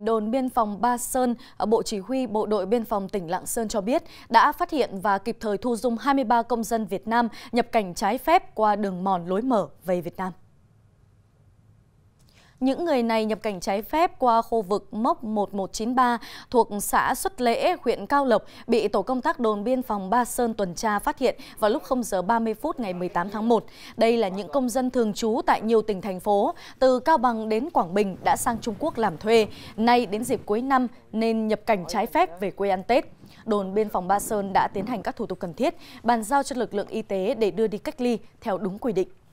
Đồn biên phòng Ba Sơn, à, Bộ Chỉ huy Bộ đội Biên phòng tỉnh Lạng Sơn cho biết đã phát hiện và kịp thời thu dung 23 công dân Việt Nam nhập cảnh trái phép qua đường mòn lối mở về Việt Nam. Những người này nhập cảnh trái phép qua khu vực mốc 1193 thuộc xã Xuất Lễ, huyện Cao Lộc bị tổ công tác đồn biên phòng Ba Sơn tuần tra phát hiện vào lúc 0 giờ 30 phút ngày 18 tháng 1. Đây là những công dân thường trú tại nhiều tỉnh thành phố từ Cao Bằng đến Quảng Bình đã sang Trung Quốc làm thuê, nay đến dịp cuối năm nên nhập cảnh trái phép về quê ăn Tết. Đồn biên phòng Ba Sơn đã tiến hành các thủ tục cần thiết, bàn giao cho lực lượng y tế để đưa đi cách ly theo đúng quy định.